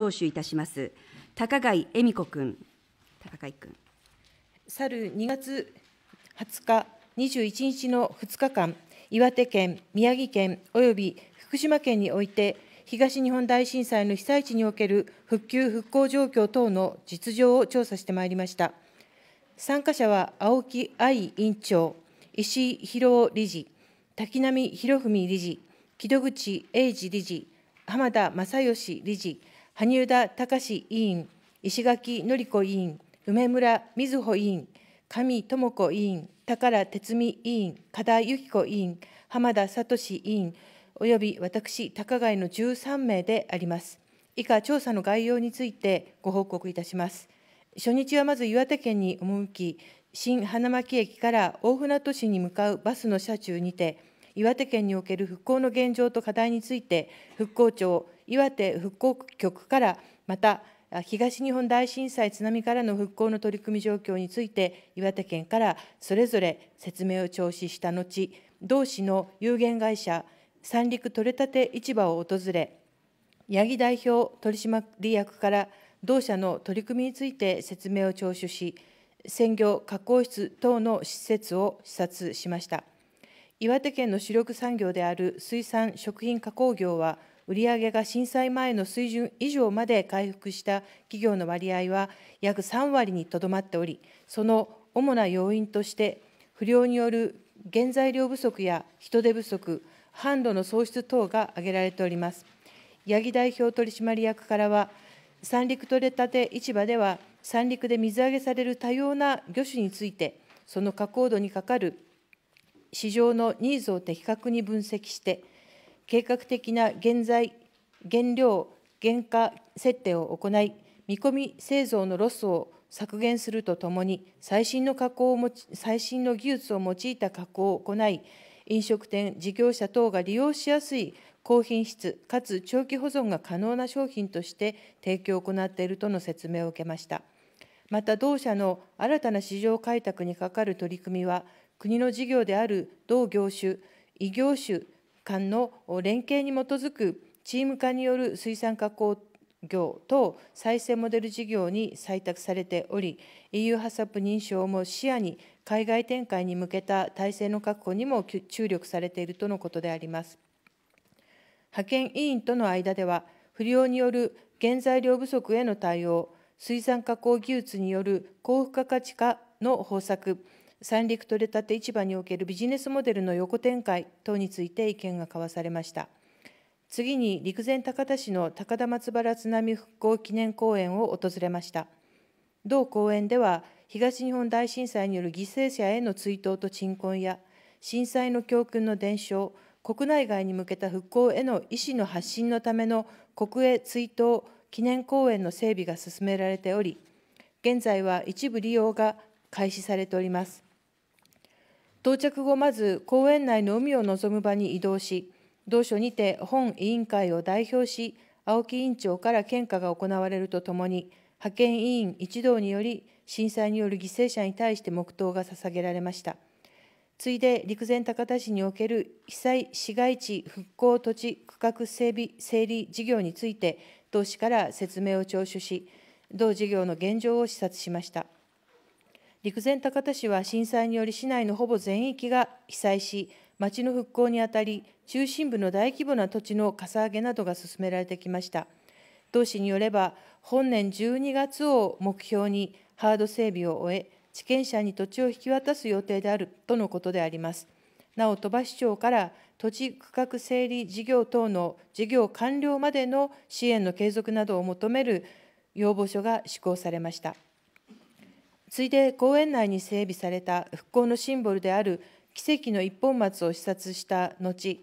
聴取いたします。高貝恵美子君。高貝君。去る2月20日、21日の2日間、岩手県、宮城県および福島県において、東日本大震災の被災地における復旧・復興状況等の実情を調査してまいりました。参加者は青木愛委員長、石井博夫理事、滝波博文理事、木戸口英二理事、浜田正義理事、羽生田隆委員、石垣のり子委員、梅村瑞穂委員、上智子委員、宝哲美委員、加田由紀子委員、浜田聡委員、および私、高貝の13名であります。以下、調査の概要についてご報告いたします。初日はまず岩手県に赴き、新花巻駅から大船渡市に向かうバスの車中にて、岩手県における復興の現状と課題について、復興庁岩手復興局から、また東日本大震災津波からの復興の取り組み状況について、岩手県からそれぞれ説明を聴取した後、同市の有限会社、三陸取れたて市場を訪れ、八木代表取締役から同社の取り組みについて説明を聴取し、鮮魚加工室等の施設を視察しました。岩手県の主力産業である水産・食品加工業は、売上が震災前の水準以上まで回復した企業の割合は約3割にとどまっており、その主な要因として、不漁による原材料不足や人手不足、販路の創出等が挙げられております。八木代表取締役からは、三陸取れたて市場では、三陸で水揚げされる多様な魚種について、その加工度にかかる市場のニーズを的確に分析して、計画的な原材、原料、原価設定を行い、見込み製造のロスを削減するとともに、最新の加工を最新の技術を用いた加工を行い、飲食店、事業者等が利用しやすい高品質かつ長期保存が可能な商品として提供を行っているとの説明を受けました。また同社の新たな市場開拓に係る取り組みは国の事業である同業種、異業種間の連携に基づくチーム化による水産加工業等再生モデル事業に採択されており、EU ハサップ認証も視野に海外展開に向けた体制の確保にも注力されているとのことであります。派遣委員との間では、不良による原材料不足への対応、水産加工技術による高付加価値化の方策、三陸取れたて市場におけるビジネスモデルの横展開等について意見が交わされました。次に陸前高田市の高田松原津波復興記念公園を訪れました。同公園では東日本大震災による犠牲者への追悼と鎮魂や震災の教訓の伝承、国内外に向けた復興への意思の発信のための国営追悼記念公園の整備が進められており、現在は一部利用が開始されております。到着後まず公園内の海を望む場に移動し同署にて本委員会を代表し青木委員長から献花が行われるとともに派遣委員一同により震災による犠牲者に対して黙祷が捧げられましたついで陸前高田市における被災市街地復興土地区画整備整理事業について同市から説明を聴取し同事業の現状を視察しました。陸前高田市は震災により市内のほぼ全域が被災し、町の復興にあたり、中心部の大規模な土地のかさ上げなどが進められてきました。同市によれば、本年12月を目標にハード整備を終え、地権者に土地を引き渡す予定であるとのことであります。なお、鳥羽市長から土地区画整理事業等の事業完了までの支援の継続などを求める要望書が施行されました。ついで公園内に整備された復興のシンボルである奇跡の一本松を視察した後、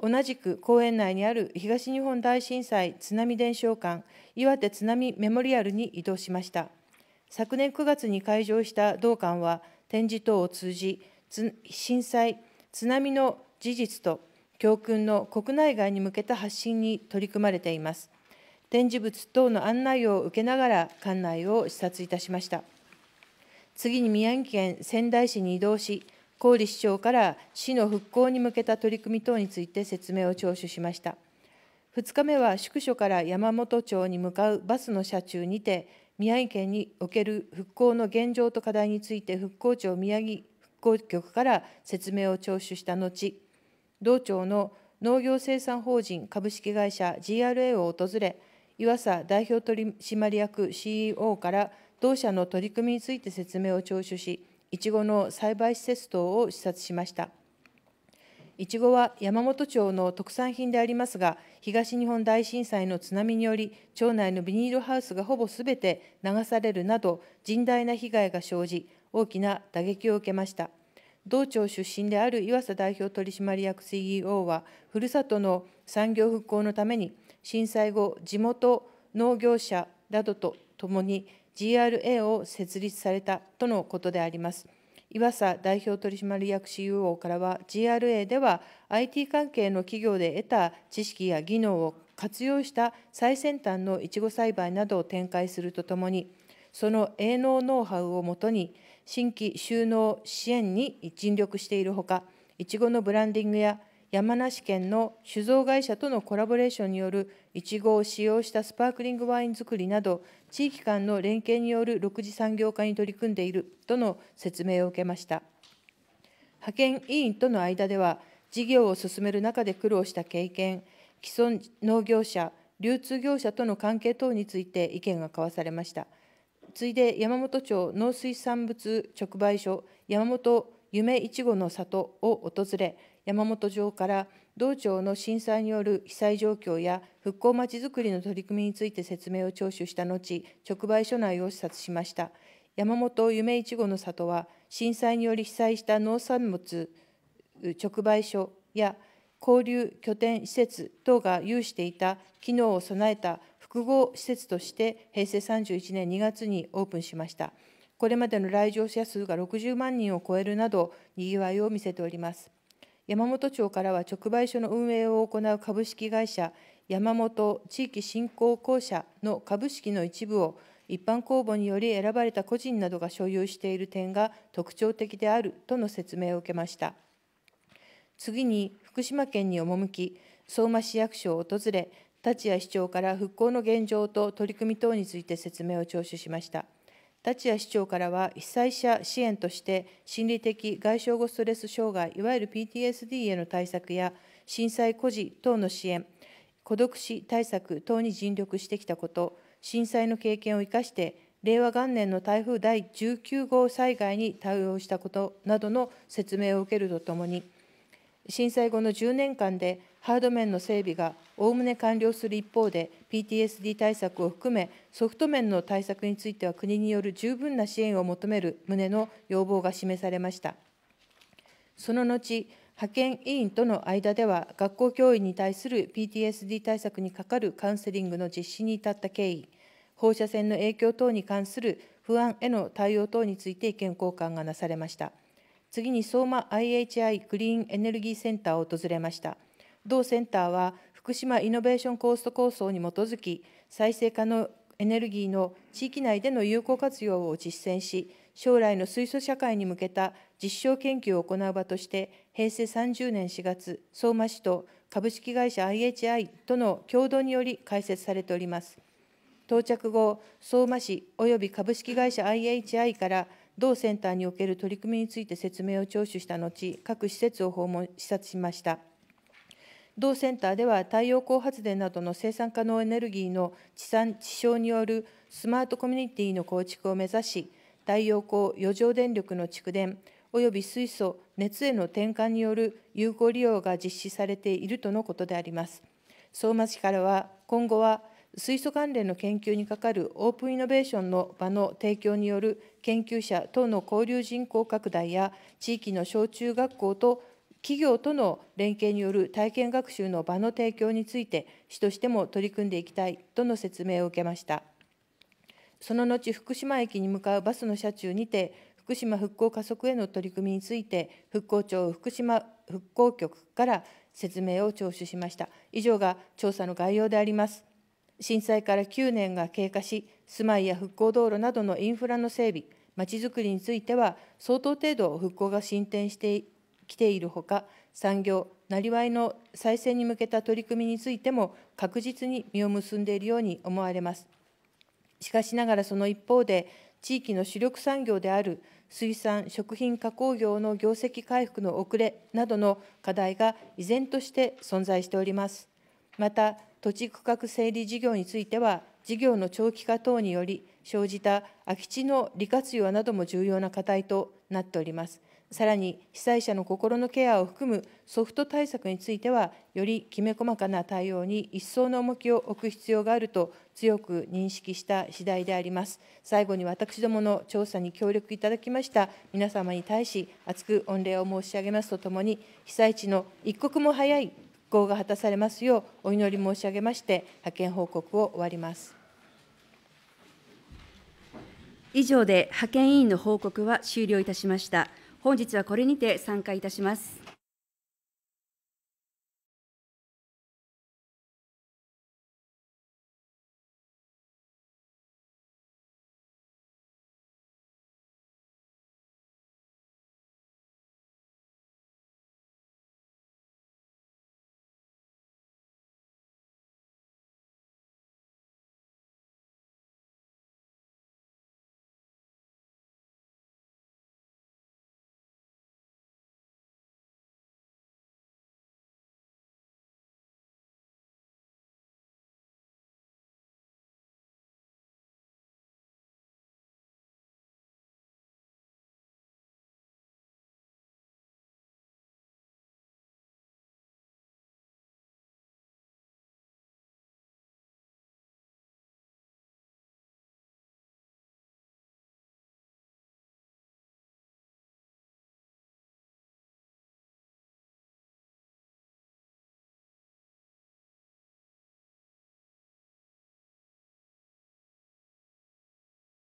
同じく公園内にある東日本大震災津波伝承館岩手津波メモリアルに移動しました。昨年9月に開場した同館は展示等を通じ、震災、津波の事実と教訓の国内外に向けた発信に取り組まれています。展示物等の案内を受けながら館内を視察いたしました。次に宮城県仙台市に移動し、郡市長から市の復興に向けた取り組み等について説明を聴取しました。2日目は宿所から山本町に向かうバスの車中にて、宮城県における復興の現状と課題について復興庁宮城復興局から説明を聴取した後、同庁の農業生産法人株式会社 GRA を訪れ、湯浅代表取締役 CEO から同社の取り組みについて説明を聴取し、いちごの栽培施設等を視察しました。いちごは山本町の特産品でありますが、東日本大震災の津波により、町内のビニールハウスがほぼすべて流されるなど、甚大な被害が生じ、大きな打撃を受けました。同庁出身である岩佐代表取締役 CEO は、ふるさとの産業復興のために、震災後、地元農業者などとともに、GRA を設立されたとのことであります。岩佐代表取締役 CEO からは、GRA では IT 関係の企業で得た知識や技能を活用した最先端のいちご栽培などを展開するとともに、その営農ノウハウをもとに、新規収納支援に尽力しているほか、いちごのブランディングや山梨県の酒造会社とのコラボレーションによるいちごを使用したスパークリングワイン作りなど地域間の連携による6次産業化に取り組んでいるとの説明を受けました派遣委員との間では事業を進める中で苦労した経験既存農業者流通業者との関係等について意見が交わされましたついで山本町農水産物直売所山本夢いちごの里を訪れ山本城から同庁の震災による被災状況や復興まちづくりの取り組みについて説明を聴取した後、直売所内を視察しました。山本夢いちごの里は、震災により被災した農産物直売所や交流拠点施設等が有していた機能を備えた複合施設として平成31年2月にオープンしました。これまでの来場者数が60万人を超えるなど、にぎわいを見せております。山本町からは直売所の運営を行う株式会社山本地域振興公社の株式の一部を一般公募により選ばれた個人などが所有している点が特徴的であるとの説明を受けました次に福島県に赴き相馬市役所を訪れ立谷市長から復興の現状と取り組み等について説明を聴取しました。立谷市長からは、被災者支援として、心理的外傷後ストレス障害、いわゆる PTSD への対策や、震災孤児等の支援、孤独死対策等に尽力してきたこと、震災の経験を生かして、令和元年の台風第19号災害に対応したことなどの説明を受けるとともに、震災後の10年間でハード面の整備がおおむね完了する一方で、PTSD 対策を含め、ソフト面の対策については国による十分な支援を求める旨の要望が示されました。その後、派遣委員との間では、学校教員に対する PTSD 対策にかかるカウンセリングの実施に至った経緯、放射線の影響等に関する不安への対応等について意見交換がなされました。次に相馬 IHI グリーンエネルギーセンターを訪れました。同センターは福島イノベーションコースト構想に基づき、再生可能エネルギーの地域内での有効活用を実践し、将来の水素社会に向けた実証研究を行う場として、平成30年4月、相馬市と株式会社 IHI との共同により開設されております。到着後、相馬市及び株式会社 IHI から同センターにおける取り組みについて説明を聴取した後、各施設を訪問、視察しました。同センターでは太陽光発電などの生産可能エネルギーの地産地消によるスマートコミュニティの構築を目指し、太陽光、余剰電力の蓄電、および水素、熱への転換による有効利用が実施されているとのことであります。相馬市からは今後は水素関連の研究にかかるオープンイノベーションの場の提供による研究者等の交流人口拡大や地域の小中学校と企業との連携による体験学習の場の提供について市としても取り組んでいきたいとの説明を受けましたその後福島駅に向かうバスの車中にて福島復興加速への取り組みについて復興庁福島復興局から説明を聴取しました以上が調査の概要であります震災から9年が経過し、住まいや復興道路などのインフラの整備、まちづくりについては、相当程度復興が進展してきているほか、産業、なりわいの再生に向けた取り組みについても、確実に実を結んでいるように思われます。しかしながらその一方で、地域の主力産業である水産・食品加工業の業績回復の遅れなどの課題が依然として存在しております。また土地区画整理事業については、事業の長期化等により生じた空き地の利活用なども重要な課題となっております。さらに被災者の心のケアを含むソフト対策については、よりきめ細かな対応に一層の重きを置く必要があると強く認識した次第であります。最後に私どもの調査に協力いただきました皆様に対し、厚く御礼を申し上げますとともに、被災地の一刻も早い復興が果たされますようお祈り申し上げまして、派遣報告を終わります。以上で派遣委員の報告は終了いたしました。本日はこれにて参加いたします。